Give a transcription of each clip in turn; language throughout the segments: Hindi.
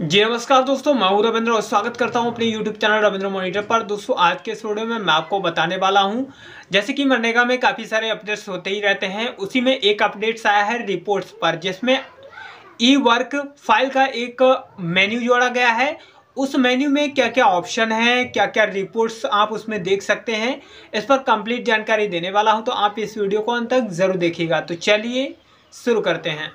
जी नमस्कार दोस्तों मैं हूँ रविंद्र और स्वागत करता हूँ अपने YouTube चैनल रविंद्र मॉनिटर पर दोस्तों आज के इस वीडियो में मैं आपको बताने वाला हूँ जैसे कि मनरेगा में काफ़ी सारे अपडेट्स होते ही रहते हैं उसी में एक अपडेट्स आया है रिपोर्ट्स पर जिसमें ई वर्क फाइल का एक मेन्यू जोड़ा गया है उस मेन्यू में क्या क्या ऑप्शन है क्या क्या रिपोर्ट्स आप उसमें देख सकते हैं इस पर कंप्लीट जानकारी देने वाला हूँ तो आप इस वीडियो को अंत तक ज़रूर देखिएगा तो चलिए शुरू करते हैं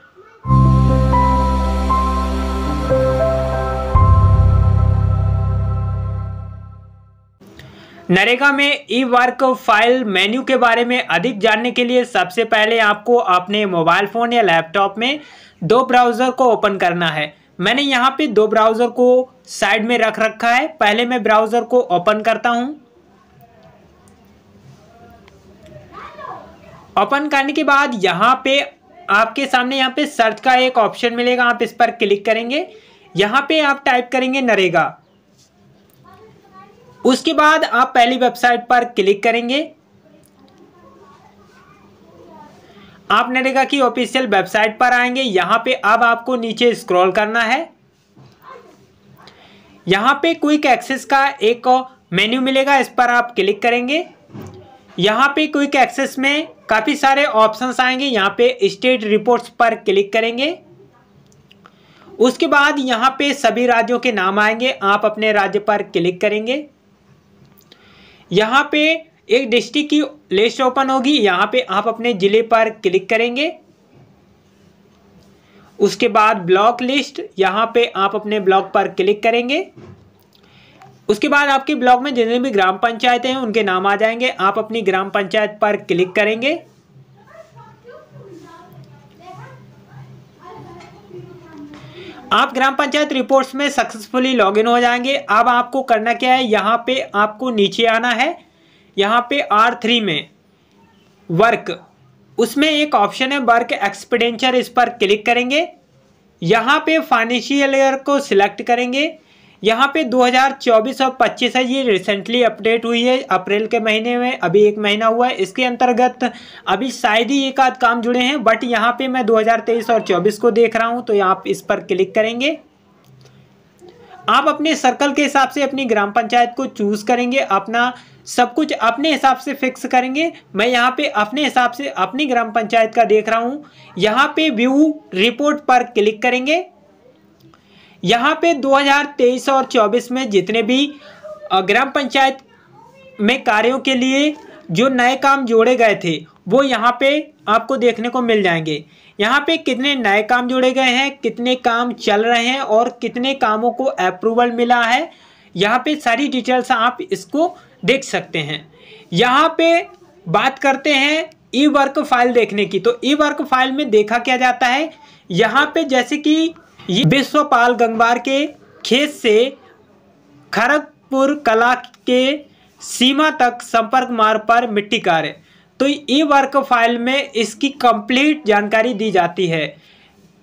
नरेगा में ई वर्क फाइल मेन्यू के बारे में अधिक जानने के लिए सबसे पहले आपको अपने मोबाइल फ़ोन या लैपटॉप में दो ब्राउज़र को ओपन करना है मैंने यहाँ पे दो ब्राउज़र को साइड में रख रखा है पहले मैं ब्राउज़र को ओपन करता हूँ ओपन करने के बाद यहाँ पे आपके सामने यहाँ पे सर्च का एक ऑप्शन मिलेगा आप इस पर क्लिक करेंगे यहाँ पे आप टाइप करेंगे नरेगा उसके बाद आप पहली वेबसाइट पर क्लिक करेंगे आप नरेगा की ऑफिशियल वेबसाइट पर आएंगे यहाँ पे अब आपको नीचे स्क्रॉल करना है यहाँ पे क्विक एक्सेस का एक मेन्यू मिलेगा इस पर आप क्लिक करेंगे यहां पे क्विक एक्सेस में काफ़ी सारे ऑप्शंस आएंगे यहाँ पे स्टेट रिपोर्ट्स पर क्लिक करेंगे उसके बाद यहाँ पे सभी राज्यों के नाम आएंगे आप अपने राज्य पर क्लिक करेंगे यहाँ पे एक डिस्ट्रिक्ट की लिस्ट ओपन होगी यहाँ पे आप अपने ज़िले पर क्लिक करेंगे उसके बाद ब्लॉक लिस्ट यहाँ पे आप अपने ब्लॉक पर क्लिक करेंगे उसके बाद आपके ब्लॉक में जितने भी ग्राम पंचायतें हैं उनके नाम आ जाएंगे आप अपनी ग्राम पंचायत पर क्लिक करेंगे आप ग्राम पंचायत रिपोर्ट्स में सक्सेसफुली लॉगिन हो जाएंगे अब आपको करना क्या है यहाँ पे आपको नीचे आना है यहाँ पे आर थ्री में वर्क उसमें एक ऑप्शन है वर्क एक्सपीडेंचर इस पर क्लिक करेंगे यहाँ पे फाइनेंशियल ईयर को सिलेक्ट करेंगे यहाँ पे 2024 और 25 है ये रिसेंटली अपडेट हुई है अप्रैल के महीने में अभी एक महीना हुआ है इसके अंतर्गत अभी शायद ही एक आध काम जुड़े हैं बट यहाँ पे मैं 2023 और 24 को देख रहा हूँ तो आप इस पर क्लिक करेंगे आप अपने सर्कल के हिसाब से अपनी ग्राम पंचायत को चूज़ करेंगे अपना सब कुछ अपने हिसाब से फिक्स करेंगे मैं यहाँ पे अपने हिसाब से अपनी ग्राम पंचायत का देख रहा हूँ यहाँ पे व्यू रिपोर्ट पर क्लिक करेंगे यहाँ पे 2023 और 24 में जितने भी ग्राम पंचायत में कार्यों के लिए जो नए काम जोड़े गए थे वो यहाँ पे आपको देखने को मिल जाएंगे यहाँ पे कितने नए काम जोड़े गए हैं कितने काम चल रहे हैं और कितने कामों को अप्रूवल मिला है यहाँ पे सारी डिटेल्स आप इसको देख सकते हैं यहाँ पे बात करते हैं ई वर्क फाइल देखने की तो ई वर्क फाइल में देखा क्या जाता है यहाँ पे जैसे कि ये विश्वपाल गंगवार के खेत से खड़गपुर कला के सीमा तक संपर्क मार्ग पर मिट्टी कार्य तो ई वर्क फाइल में इसकी कंप्लीट जानकारी दी जाती है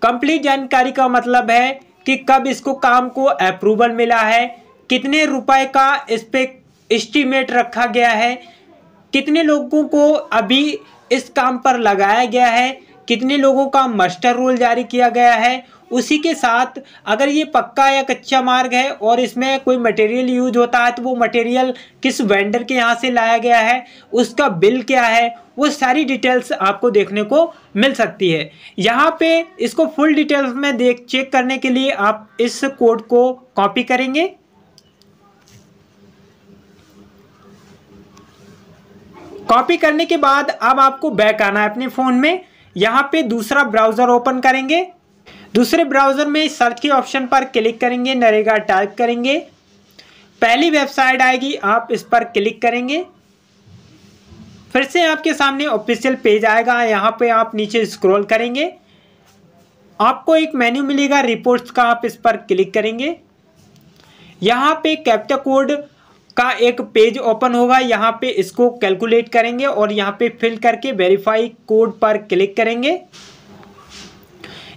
कंप्लीट जानकारी का मतलब है कि कब इसको काम को अप्रूवल मिला है कितने रुपए का इस पर इस्टीमेट रखा गया है कितने लोगों को अभी इस काम पर लगाया गया है कितने लोगों का मास्टर रोल जारी किया गया है उसी के साथ अगर ये पक्का या कच्चा मार्ग है और इसमें कोई मटेरियल यूज होता है तो वो मटेरियल किस वेंडर के यहाँ से लाया गया है उसका बिल क्या है वो सारी डिटेल्स आपको देखने को मिल सकती है यहाँ पे इसको फुल डिटेल्स में देख चेक करने के लिए आप इस कोड को कॉपी करेंगे कॉपी करने के बाद अब आपको बैक आना है अपने फ़ोन में यहाँ पे दूसरा ब्राउज़र ओपन करेंगे दूसरे ब्राउज़र में सर्च के ऑप्शन पर क्लिक करेंगे नरेगा टाइप करेंगे पहली वेबसाइट आएगी आप इस पर क्लिक करेंगे फिर से आपके सामने ऑफिशियल पेज आएगा यहाँ पे आप नीचे स्क्रॉल करेंगे आपको एक मेन्यू मिलेगा रिपोर्ट्स का आप इस पर क्लिक करेंगे यहाँ पे कैप्टा कोड का एक पेज ओपन होगा यहाँ पे इसको कैलकुलेट करेंगे और यहाँ पे फिल करके वेरीफाई कोड पर क्लिक करेंगे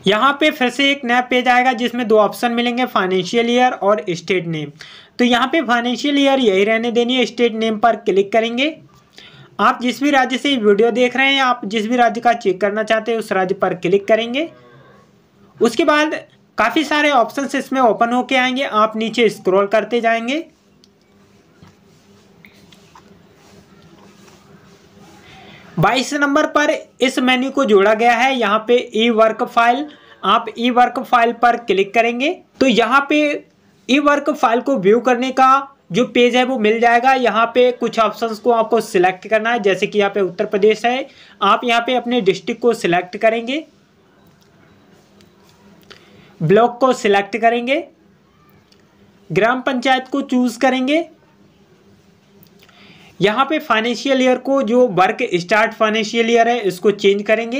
यहाँ पे फिर से एक नया पेज आएगा जिसमें दो ऑप्शन मिलेंगे फाइनेंशियल ईयर और स्टेट नेम तो यहाँ पे फाइनेंशियल ईयर यही रहने देनी है स्टेट नेम पर क्लिक करेंगे आप जिस भी राज्य से वीडियो देख रहे हैं आप जिस भी राज्य का चेक करना चाहते हैं उस राज्य पर क्लिक करेंगे उसके बाद काफ़ी सारे ऑप्शन इसमें ओपन होके आएंगे आप नीचे स्क्रॉल करते जाएंगे बाईस नंबर पर इस मेन्यू को जोड़ा गया है यहाँ पे ई वर्क फाइल आप ई वर्क फाइल पर क्लिक करेंगे तो यहाँ पे ई वर्क फाइल को व्यू करने का जो पेज है वो मिल जाएगा यहाँ पे कुछ ऑप्शंस को आपको सिलेक्ट करना है जैसे कि यहाँ पे उत्तर प्रदेश है आप यहाँ पे अपने डिस्ट्रिक्ट को सिलेक्ट करेंगे ब्लॉक को सिलेक्ट करेंगे ग्राम पंचायत को चूज़ करेंगे यहाँ पे फाइनेंशियल ईयर को जो वर्क स्टार्ट फाइनेंशियल ईयर है इसको चेंज करेंगे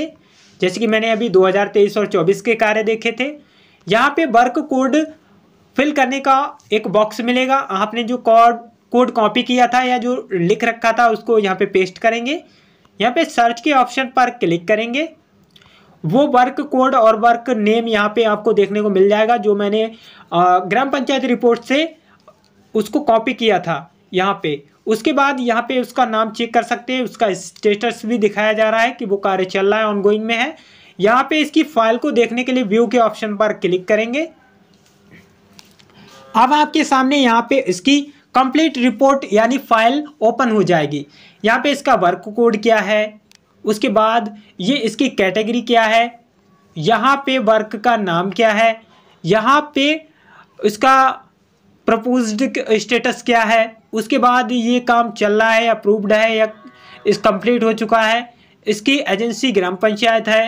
जैसे कि मैंने अभी 2023 और 24 के कार्य देखे थे यहाँ पे वर्क कोड फिल करने का एक बॉक्स मिलेगा आपने जो कोड कोड कॉपी किया था या जो लिख रखा था उसको यहाँ पे पेस्ट करेंगे यहाँ पे सर्च के ऑप्शन पर क्लिक करेंगे वो वर्क कोड और वर्क नेम यहाँ पे आपको देखने को मिल जाएगा जो मैंने ग्राम पंचायत रिपोर्ट से उसको कॉपी किया था यहाँ पे उसके बाद यहाँ पे उसका नाम चेक कर सकते हैं उसका स्टेटस भी दिखाया जा रहा है कि वो कार्य चल रहा है ऑनगोइंग में है यहाँ पे इसकी फाइल को देखने के लिए व्यू के ऑप्शन पर क्लिक करेंगे अब आपके सामने यहाँ पे इसकी कंप्लीट रिपोर्ट यानी फाइल ओपन हो जाएगी यहाँ पे इसका वर्क कोड क्या है उसके बाद ये इसकी कैटेगरी क्या है यहाँ पे वर्क का नाम क्या है यहाँ पे इसका प्रपोज्ड स्टेटस क्या है उसके बाद ये काम चल रहा है अप्रूव्ड है या इस कंप्लीट हो चुका है इसकी एजेंसी ग्राम पंचायत है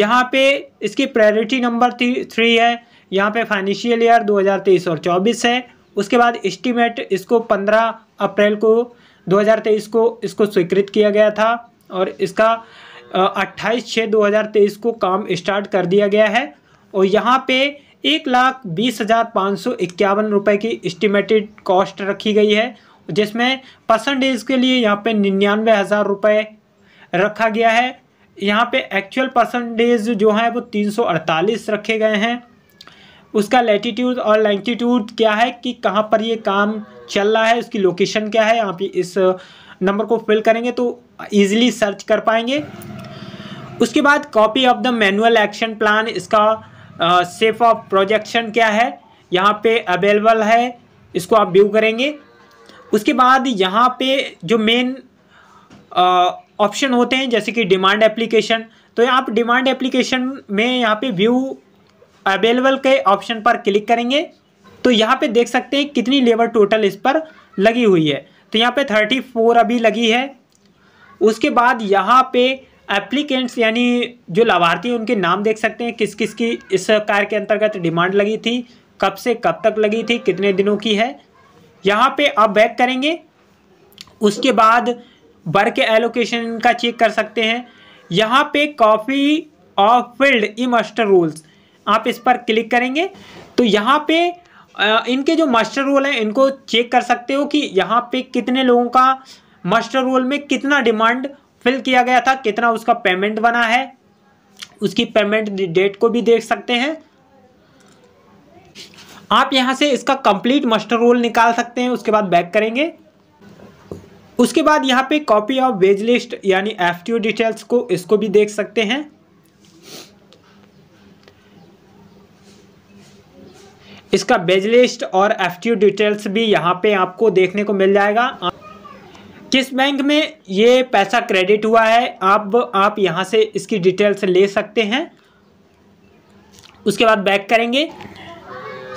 यहाँ पे इसकी प्रायोरिटी नंबर थ्री है यहाँ पे फाइनेंशियल ईयर 2023 और 24 है उसके बाद इस्टीमेट इसको 15 अप्रैल को 2023 को इसको स्वीकृत किया गया था और इसका अट्ठाईस छः 2023 को काम स्टार्ट कर दिया गया है और यहाँ पे एक लाख बीस हज़ार पाँच सौ इक्यावन रुपये की इस्टीमेटेड कॉस्ट रखी गई है जिसमें परसेंटेज के लिए यहाँ पे निन्यानवे हज़ार रुपये रखा गया है यहाँ पे एक्चुअल परसेंटेज जो है वो तीन सौ अड़तालीस रखे गए हैं उसका लेटीट्यूड और लेंटीट्यूड क्या है कि कहाँ पर ये काम चल रहा है उसकी लोकेशन क्या है आप इस नंबर को फिल करेंगे तो ईजिली सर्च कर पाएंगे उसके बाद copy of the manual action plan इसका सेफ ऑफ प्रोजेक्शन क्या है यहाँ पे अवेलेबल है इसको आप व्यू करेंगे उसके बाद यहाँ पे जो मेन ऑप्शन होते हैं जैसे कि डिमांड एप्लीकेशन तो आप डिमांड एप्लीकेशन में यहाँ पे व्यू अवेलेबल के ऑप्शन पर क्लिक करेंगे तो यहाँ पे देख सकते हैं कितनी लेबर टोटल इस पर लगी हुई है तो यहाँ पे थर्टी फोर अभी लगी है उसके बाद यहाँ पे एप्लीकेंट्स यानी जो लाभार्थी हैं उनके नाम देख सकते हैं किस किस की इस कार्य के अंतर्गत डिमांड लगी थी कब से कब तक लगी थी कितने दिनों की है यहाँ पे आप बैक करेंगे उसके बाद वर्क एलोकेशन का चेक कर सकते हैं यहाँ पे copy of field e master rules आप इस पर क्लिक करेंगे तो यहाँ पे इनके जो मास्टर रोल हैं इनको चेक कर सकते हो कि यहाँ पे कितने लोगों का मास्टर रोल में कितना डिमांड फिल किया गया था कितना उसका पेमेंट बना है उसकी पेमेंट डेट को भी देख सकते हैं आप यहां से इसका कंप्लीट मस्टर रोल निकाल सकते हैं उसके बाद बैक करेंगे उसके बाद यहां पे कॉपी ऑफ वेज लिस्ट यानी एफ डिटेल्स को इसको भी देख सकते हैं इसका वेज लिस्ट और एफ डिटेल्स भी यहां पे आपको देखने को मिल जाएगा किस बैंक में ये पैसा क्रेडिट हुआ है अब आप, आप यहाँ से इसकी डिटेल्स ले सकते हैं उसके बाद बैक करेंगे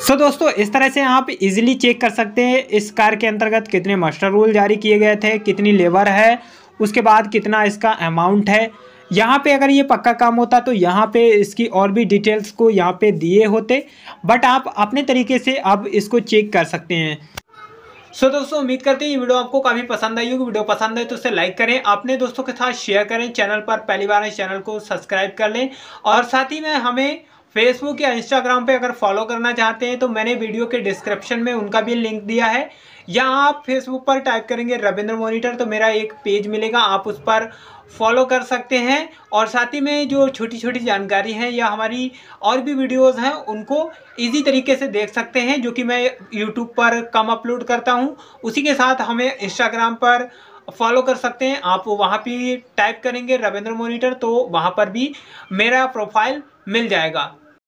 सो so, दोस्तों इस तरह से आप इजीली चेक कर सकते हैं इस कार के अंतर्गत कितने मास्टर रूल जारी किए गए थे कितनी लेबर है उसके बाद कितना इसका अमाउंट है यहाँ पे अगर ये पक्का काम होता तो यहाँ पे इसकी और भी डिटेल्स को यहाँ पे दिए होते बट आप अपने तरीके से अब इसको चेक कर सकते हैं सो दोस्तों उम्मीद करते हैं ये वीडियो आपको काफी पसंद आई होगी वीडियो पसंद आए तो उसे लाइक करें अपने दोस्तों के साथ शेयर करें चैनल पर पहली बार इस चैनल को सब्सक्राइब कर लें और साथ ही में हमें फेसबुक या इंस्टाग्राम पे अगर फॉलो करना चाहते हैं तो मैंने वीडियो के डिस्क्रिप्शन में उनका भी लिंक दिया है या आप फेसबुक पर टाइप करेंगे रविंद्र मोनिटर तो मेरा एक पेज मिलेगा आप उस पर फॉलो कर सकते हैं और साथ ही में जो छोटी छोटी जानकारी है या हमारी और भी वीडियोस हैं उनको इजी तरीके से देख सकते हैं जो कि मैं यूट्यूब पर कम अपलोड करता हूं उसी के साथ हमें इंस्टाग्राम पर फॉलो कर सकते हैं आप वहाँ पर टाइप करेंगे रविंद्र मोनीटर तो वहाँ पर भी मेरा प्रोफाइल मिल जाएगा